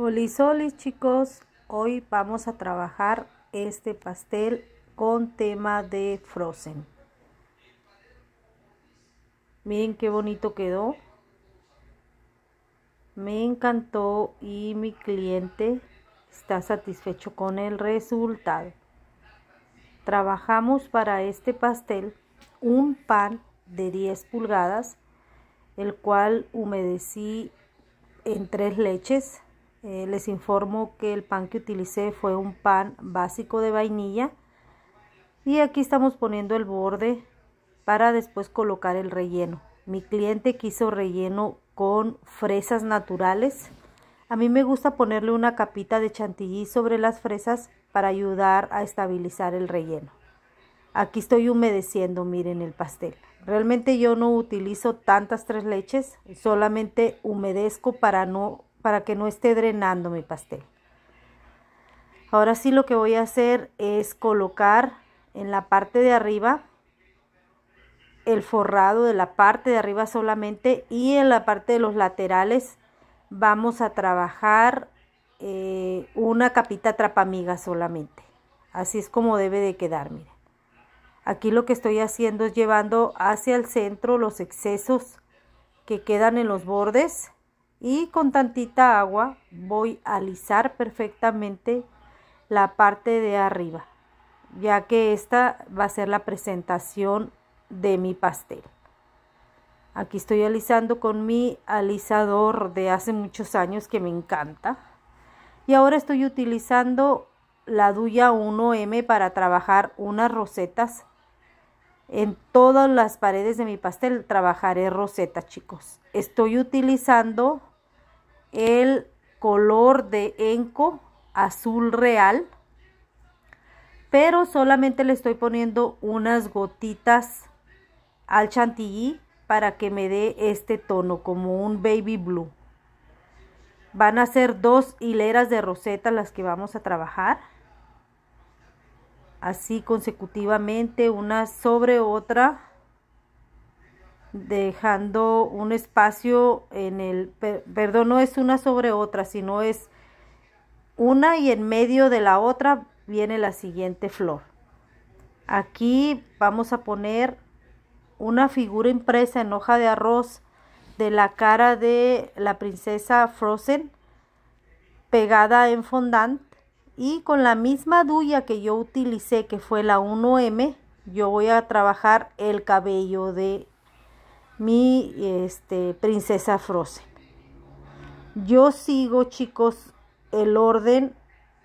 Hola, hola chicos, hoy vamos a trabajar este pastel con tema de Frozen. Miren qué bonito quedó. Me encantó y mi cliente está satisfecho con el resultado. Trabajamos para este pastel un pan de 10 pulgadas, el cual humedecí en tres leches eh, les informo que el pan que utilicé fue un pan básico de vainilla. Y aquí estamos poniendo el borde para después colocar el relleno. Mi cliente quiso relleno con fresas naturales. A mí me gusta ponerle una capita de chantilly sobre las fresas para ayudar a estabilizar el relleno. Aquí estoy humedeciendo, miren el pastel. Realmente yo no utilizo tantas tres leches, solamente humedezco para no para que no esté drenando mi pastel. Ahora sí lo que voy a hacer es colocar en la parte de arriba el forrado de la parte de arriba solamente y en la parte de los laterales vamos a trabajar eh, una capita trapamiga solamente. Así es como debe de quedar, miren. Aquí lo que estoy haciendo es llevando hacia el centro los excesos que quedan en los bordes y con tantita agua voy a alisar perfectamente la parte de arriba ya que esta va a ser la presentación de mi pastel aquí estoy alisando con mi alisador de hace muchos años que me encanta y ahora estoy utilizando la Duya 1M para trabajar unas rosetas en todas las paredes de mi pastel trabajaré rosetas chicos estoy utilizando el color de enco azul real pero solamente le estoy poniendo unas gotitas al chantilly para que me dé este tono como un baby blue van a ser dos hileras de roseta las que vamos a trabajar así consecutivamente una sobre otra dejando un espacio en el, perdón, no es una sobre otra, sino es una y en medio de la otra viene la siguiente flor. Aquí vamos a poner una figura impresa en hoja de arroz de la cara de la princesa Frozen pegada en fondant y con la misma duya que yo utilicé que fue la 1M yo voy a trabajar el cabello de mi este, princesa Frozen. Yo sigo, chicos, el orden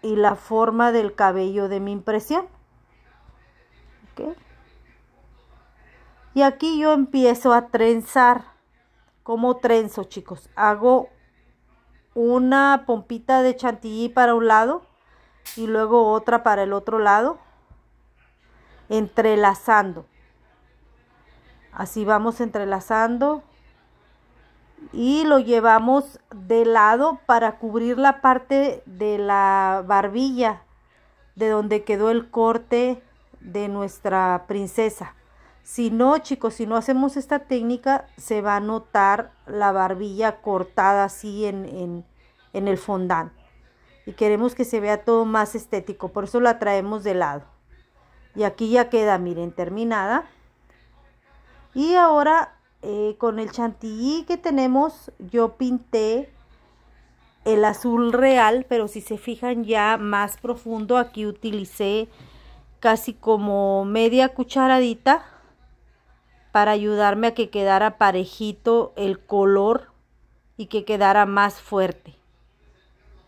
y la forma del cabello de mi impresión. Y aquí yo empiezo a trenzar. como trenzo, chicos? Hago una pompita de chantilly para un lado y luego otra para el otro lado, entrelazando. Así vamos entrelazando y lo llevamos de lado para cubrir la parte de la barbilla de donde quedó el corte de nuestra princesa. Si no, chicos, si no hacemos esta técnica, se va a notar la barbilla cortada así en, en, en el fondant. Y queremos que se vea todo más estético, por eso la traemos de lado. Y aquí ya queda, miren, terminada. Y ahora eh, con el chantilly que tenemos, yo pinté el azul real, pero si se fijan ya más profundo, aquí utilicé casi como media cucharadita para ayudarme a que quedara parejito el color y que quedara más fuerte.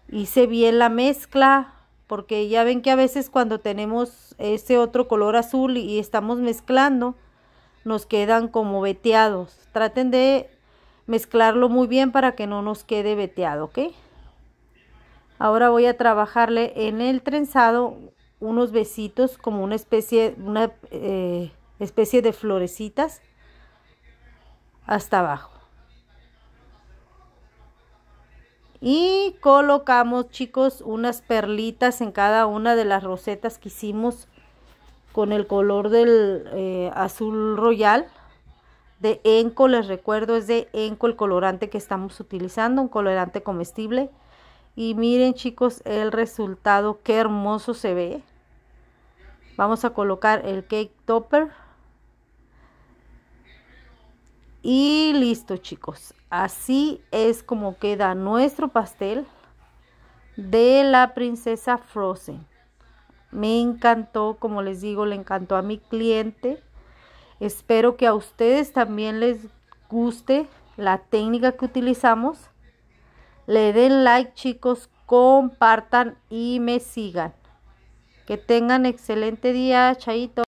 Hice bien la mezcla porque ya ven que a veces cuando tenemos ese otro color azul y estamos mezclando, nos quedan como veteados. Traten de mezclarlo muy bien para que no nos quede veteado, ¿ok? Ahora voy a trabajarle en el trenzado unos besitos como una especie, una, eh, especie de florecitas hasta abajo. Y colocamos chicos unas perlitas en cada una de las rosetas que hicimos con el color del eh, azul royal de Enco, les recuerdo, es de Enco el colorante que estamos utilizando, un colorante comestible. Y miren chicos el resultado, qué hermoso se ve. Vamos a colocar el cake topper. Y listo chicos, así es como queda nuestro pastel de la princesa Frozen. Me encantó, como les digo, le encantó a mi cliente. Espero que a ustedes también les guste la técnica que utilizamos. Le den like chicos, compartan y me sigan. Que tengan excelente día, chaito.